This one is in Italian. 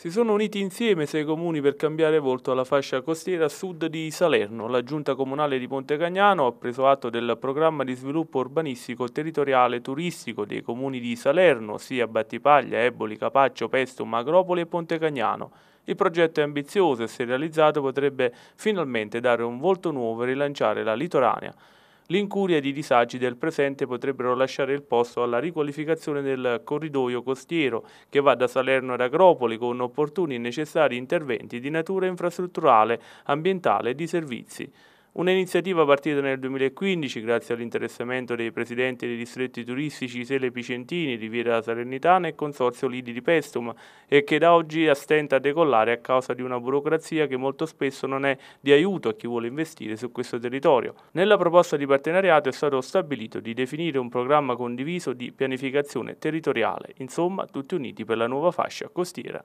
si sono uniti insieme sei comuni per cambiare volto alla fascia costiera sud di Salerno. La giunta comunale di Pontecagnano ha preso atto del programma di sviluppo urbanistico territoriale turistico dei comuni di Salerno, sia Battipaglia, Eboli, Capaccio, Pesto, Magropoli e Pontecagnano. Il progetto è ambizioso e se realizzato potrebbe finalmente dare un volto nuovo e rilanciare la litoranea l'incuria di disagi del presente potrebbero lasciare il posto alla riqualificazione del corridoio costiero che va da Salerno ad Agropoli con opportuni e necessari interventi di natura infrastrutturale, ambientale e di servizi. Un'iniziativa partita nel 2015 grazie all'interessamento dei presidenti dei distretti turistici Sele Picentini, Riviera Salernitana e Consorzio Lidi di Pestum e che da oggi stenta a decollare a causa di una burocrazia che molto spesso non è di aiuto a chi vuole investire su questo territorio. Nella proposta di partenariato è stato stabilito di definire un programma condiviso di pianificazione territoriale, insomma tutti uniti per la nuova fascia costiera.